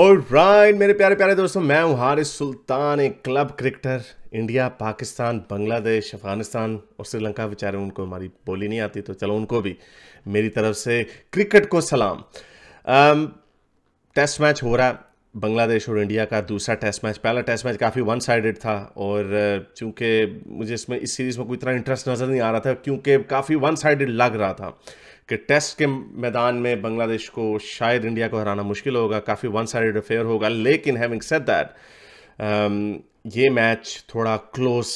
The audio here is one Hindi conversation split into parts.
और राइट मेरे प्यारे प्यारे दोस्तों मैं हूं हारिस सुल्तान एक club cricketer India Pakistan Bangladesh Afghanistan और श्रीलंका बेचारे उनको हमारी बोली नहीं आती तो चलो उनको भी मेरी तरफ से क्रिकेट को सलाम आम, टेस्ट मैच हो रहा है बांग्लादेश और इंडिया का दूसरा टेस्ट मैच पहला टेस्ट मैच काफ़ी वन साइडेड था और चूंकि मुझे इसमें इस सीरीज़ में कोई इतना इंटरेस्ट नज़र नहीं आ रहा था क्योंकि काफ़ी वन साइडेड लग रहा था कि टेस्ट के मैदान में बांग्लादेश को शायद इंडिया को हराना मुश्किल होगा काफ़ी वन साइड अफेयर होगा लेकिन हैविंग सेड दैट ये मैच थोड़ा क्लोज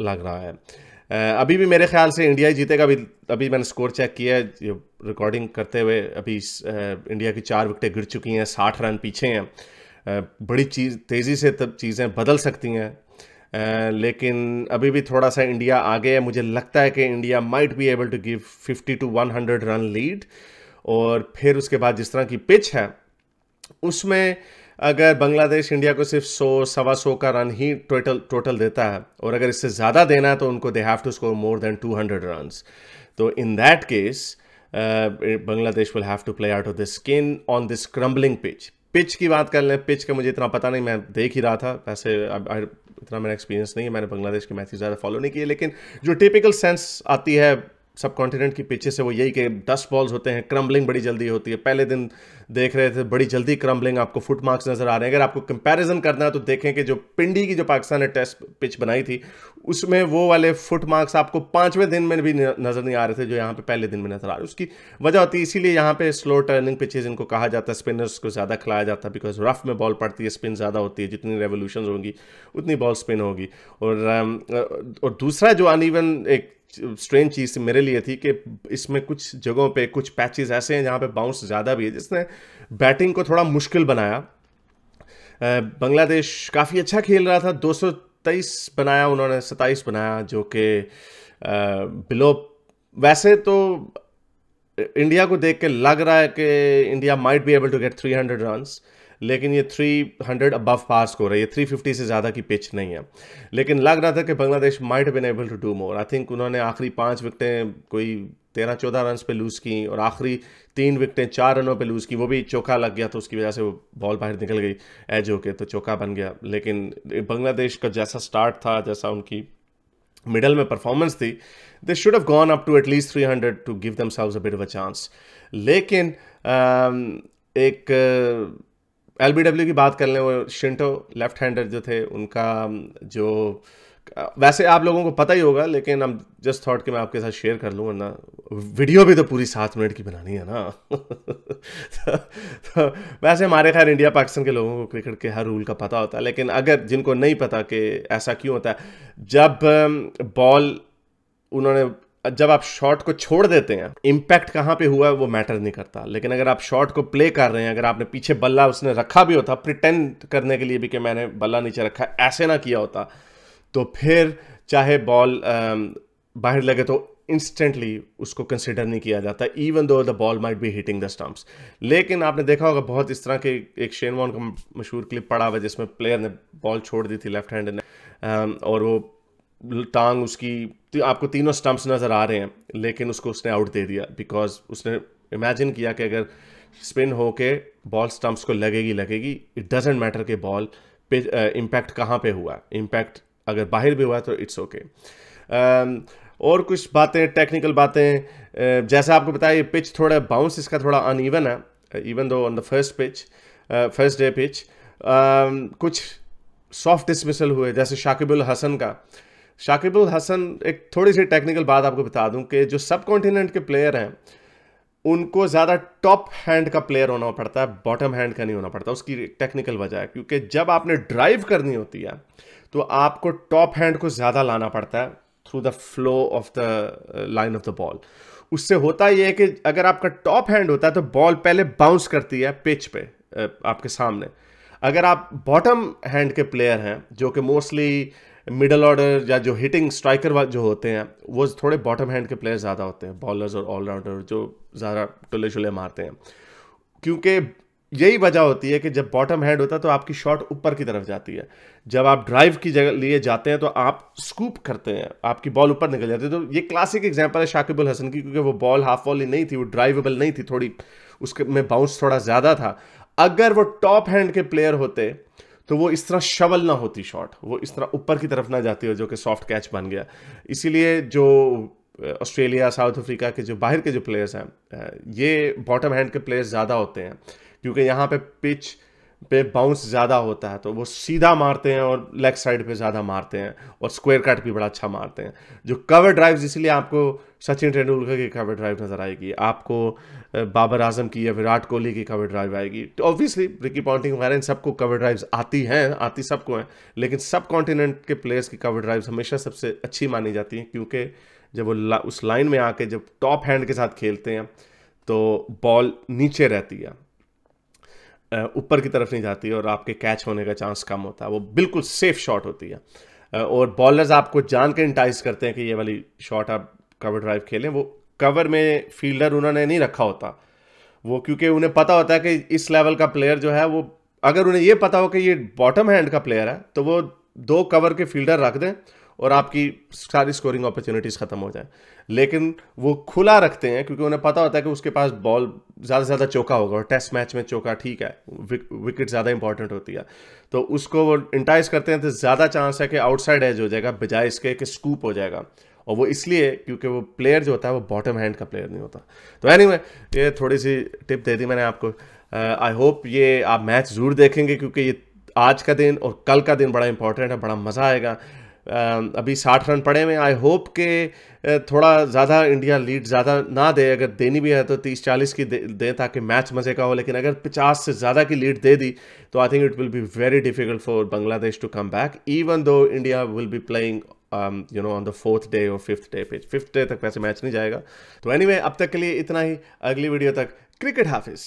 लग रहा है uh, अभी भी मेरे ख्याल से इंडिया ही जीतेगा अभी अभी मैंने स्कोर चेक किया है रिकॉर्डिंग करते हुए अभी uh, इंडिया की चार विकटें गिर चुकी हैं साठ रन पीछे हैं uh, बड़ी चीज़ तेज़ी से तब चीज़ें बदल सकती हैं लेकिन अभी भी थोड़ा सा इंडिया आगे है मुझे लगता है कि India might be able to give 50 to 100 run lead और फिर उसके बाद जिस तरह की पिच है उसमें अगर बांग्लादेश इंडिया को सिर्फ सौ सवा सौ का रन ही टोटल टोटल देता है और अगर इससे ज़्यादा देना है तो उनको they have to score more than 200 hundred तो in that case Bangladesh will have to play out of the skin on this crumbling pitch pitch की बात कर लें पिच का मुझे इतना पता नहीं मैं देख ही रहा था वैसे अब इतना मेरा एक्सपीरियंस नहीं है मैंने बांग्लादेश के मैच ज़्यादा फॉलो नहीं किए लेकिन जो टिपिकल सेंस आती है सब कॉन्टिनेंट की पिचे से वो यही कि डस्ट बॉल्स होते हैं क्रम्बलिंग बड़ी जल्दी होती है पहले दिन देख रहे थे बड़ी जल्दी क्रम्बलिंग आपको फुट मार्क्स नज़र आ रहे हैं अगर आपको कंपैरिजन करना है तो देखें कि जो पिंडी की जो पाकिस्तान ने टेस्ट पिच बनाई थी उसमें वो वाले फुट मार्क्स आपको पाँचवें दिन में भी नज़र नहीं आ रहे थे जो यहाँ पर पहले दिन में नज़र आ रहे उसकी वजह होती है इसीलिए यहाँ पर स्लो टर्निंग पिचेज इनको कहा जाता है स्पिनर्स को ज़्यादा खिलाया जाता है बिकॉज रफ में बॉल पड़ती है स्पिन ज़्यादा होती है जितनी रेवोल्यूशन होंगी उतनी बॉल स्पिन होगी और um, और दूसरा जो अनइवन एक स्ट्रेंज चीज़ मेरे लिए थी कि इसमें कुछ जगहों पे कुछ पैचेस ऐसे हैं जहाँ पे बाउंस ज़्यादा भी है जिसने बैटिंग को थोड़ा मुश्किल बनाया बांग्लादेश काफ़ी अच्छा खेल रहा था दो बनाया उन्होंने सताइस बनाया जो कि बिलो वैसे तो इंडिया को देख के लग रहा है कि India might be able to get 300 run लेकिन ये 300 अबव पास रहा है ये 350 से ज़्यादा की पिच नहीं है लेकिन लग रहा था कि Bangladesh might been able to do more I think उन्होंने आखिरी पाँच विकटें कोई तेरह चौदह रन पे लूज़ की और आखिरी तीन विकटें चार रनों पे लूज़ की वो भी चौका लग गया तो उसकी वजह से वो बॉल बाहर निकल गई एज होके तो चौका बन गया लेकिन बांग्लादेश का जैसा स्टार्ट था जैसा उनकी मिडल में परफॉर्मेंस थी they should have gone up to at least three hundred to give themselves a bit of a chance लेकिन एक एल की बात कर लें वो शिंटो लेफ्ट हैंडर जो थे उनका जो वैसे आप लोगों को पता ही होगा लेकिन अब जस्ट थॉट कि मैं आपके साथ शेयर कर लूँ वरना वीडियो भी तो पूरी सात मिनट की बनानी है ना तो, तो, वैसे हमारे खैर इंडिया पाकिस्तान के लोगों को क्रिकेट के हर रूल का पता होता है लेकिन अगर जिनको नहीं पता कि ऐसा क्यों होता है जब बॉल उन्होंने जब आप शॉट को छोड़ देते हैं इम्पैक्ट कहाँ पे हुआ है वो मैटर नहीं करता लेकिन अगर आप शॉट को प्ले कर रहे हैं अगर आपने पीछे बल्ला उसने रखा भी होता प्रिटेंड करने के लिए भी कि मैंने बल्ला नीचे रखा ऐसे ना किया होता तो फिर चाहे बॉल बाहर लगे तो इंस्टेंटली उसको कंसिडर नहीं किया जाता even though the ball might be hitting the stumps लेकिन आपने देखा होगा बहुत इस तरह के एक शेनवॉन का मशहूर क्लिप पड़ा हुआ जिसमें प्लेयर ने बॉल छोड़ दी थी लेफ्ट हैंड ने और वो टांग उसकी आपको तीनों स्टम्प्स नज़र आ रहे हैं लेकिन उसको उसने आउट दे दिया बिकॉज उसने इमेजिन किया कि अगर स्पिन के बॉल स्टम्प्स को लगेगी लगेगी इट डजेंट मैटर कि बॉल पे इम्पैक्ट कहाँ पे हुआ इम्पैक्ट अगर बाहर भी हुआ तो इट्स ओके okay. और कुछ बातें टेक्निकल बातें जैसा आपको बताया ये पिच थोड़ा बाउंस इसका थोड़ा ईवन है even though on the first pitch first day pitch कुछ सॉफ्ट डिसमिसल हुए जैसे शाकिबुल हसन का शाकिबुल हसन एक थोड़ी सी टेक्निकल बात आपको बता दूं कि जो सब कॉन्टिनेंट के प्लेयर हैं उनको ज़्यादा टॉप हैंड का प्लेयर होना पड़ता है बॉटम हैंड का नहीं होना पड़ता उसकी टेक्निकल वजह है क्योंकि जब आपने ड्राइव करनी होती है तो आपको टॉप हैंड को ज़्यादा लाना पड़ता है through the flow of the line of the ball उससे होता यह है कि अगर आपका टॉप हैंड होता है तो बॉल पहले बाउंस करती है पिच पे uh, आपके सामने अगर आप बॉटम हैंड के प्लेयर हैं जो कि मोस्टली मिडल ऑर्डर या जो हिटिंग स्ट्राइकर जो होते हैं वो थोड़े बॉटम हैंड के प्लेयर ज़्यादा होते हैं बॉलर्स और ऑलराउंडर जो ज़्यादा टुले शुले मारते हैं क्योंकि यही वजह होती है कि जब बॉटम हैंड होता है तो आपकी शॉट ऊपर की तरफ जाती है जब आप ड्राइव की जगह लिए जाते हैं तो आप स्कूप करते हैं आपकी बॉल ऊपर निकल जाती है तो ये क्लासिक एग्जाम्पल है शाकिबुल हसन की क्योंकि वो बॉल हाफ वॉली नहीं थी वो ड्राइवेबल नहीं थी थोड़ी उसके में बाउंस थोड़ा ज़्यादा था अगर वो टॉप हैंड के प्लेयर होते तो वो इस तरह शवल ना होती शॉट वो इस तरह ऊपर की तरफ ना जाती हो जो कि सॉफ्ट कैच बन गया इसीलिए जो ऑस्ट्रेलिया साउथ अफ्रीका के जो बाहर के जो प्लेयर्स हैं ये बॉटम हैंड के प्लेयर्स ज़्यादा होते हैं क्योंकि यहाँ पे पिच पे बाउंस ज़्यादा होता है तो वो सीधा मारते हैं और लेग साइड पे ज़्यादा मारते हैं और स्क्वायर कट भी बड़ा अच्छा मारते हैं जो कवर ड्राइव्स इसलिए आपको सचिन तेंदुलकर की कवर ड्राइव नज़र आएगी आपको बाबर आजम की या विराट कोहली की कवर ड्राइव आएगी तो ऑब्वियसली रिकी पॉन्टिंग वगैरह इन सबको कवर ड्राइव्स आती हैं आती सबको हैं लेकिन सब कॉन्टिनेंट के प्लेयर्स की कवर ड्राइव्स हमेशा सबसे अच्छी मानी जाती हैं क्योंकि जब वो उस लाइन में आके जब टॉप हैंड के साथ खेलते हैं तो बॉल नीचे रहती है ऊपर की तरफ नहीं जाती और आपके कैच होने का चांस कम होता है वो बिल्कुल सेफ शॉट होती है और बॉलर्स आपको जान के इंटाइज करते हैं कि ये वाली शॉट आप कवर ड्राइव खेलें वो कवर में फील्डर उन्होंने नहीं रखा होता वो क्योंकि उन्हें पता होता है कि इस लेवल का प्लेयर जो है वो अगर उन्हें ये पता हो कि ये बॉटम हैंड का प्लेयर है तो वो दो कवर के फील्डर रख दें और आपकी सारी स्कोरिंग अपॉर्चुनिटीज़ ख़त्म हो जाए लेकिन वो खुला रखते हैं क्योंकि उन्हें पता होता है कि उसके पास बॉल ज़्यादा से ज़्यादा चौका होगा और टेस्ट मैच में चौका ठीक है विकेट ज़्यादा इंपॉर्टेंट होती है तो उसको वो इंटाइज करते हैं तो ज़्यादा चांस है कि आउटसाइड एज हो जाएगा बजाय इसके कि स्कूप हो जाएगा और वो इसलिए क्योंकि वो प्लेयर जो होता है वो बॉटम हैंड का प्लेयर नहीं होता तो एनी anyway, ये थोड़ी सी टिप दे दी मैंने आपको आई uh, होप ये आप मैच ज़रूर देखेंगे क्योंकि ये आज का दिन और कल का दिन बड़ा इंपॉर्टेंट है बड़ा मज़ा आएगा अभी साठ रन पड़े हुए आई होप के थोड़ा ज़्यादा इंडिया लीड ज़्यादा ना दे अगर देनी भी है तो तीस चालीस की दे, दे ताकि मैच मज़े का हो लेकिन अगर पचास से ज़्यादा की लीड दे दी तो I think it will be very difficult for Bangladesh to come back even though India will be playing you know on the fourth day और फिफ्थ डे पे फिफ्थ डे तक वैसे मैच नहीं जाएगा तो एनी anyway, अब तक के लिए इतना ही अगली वीडियो तक क्रिकेट हाफिज़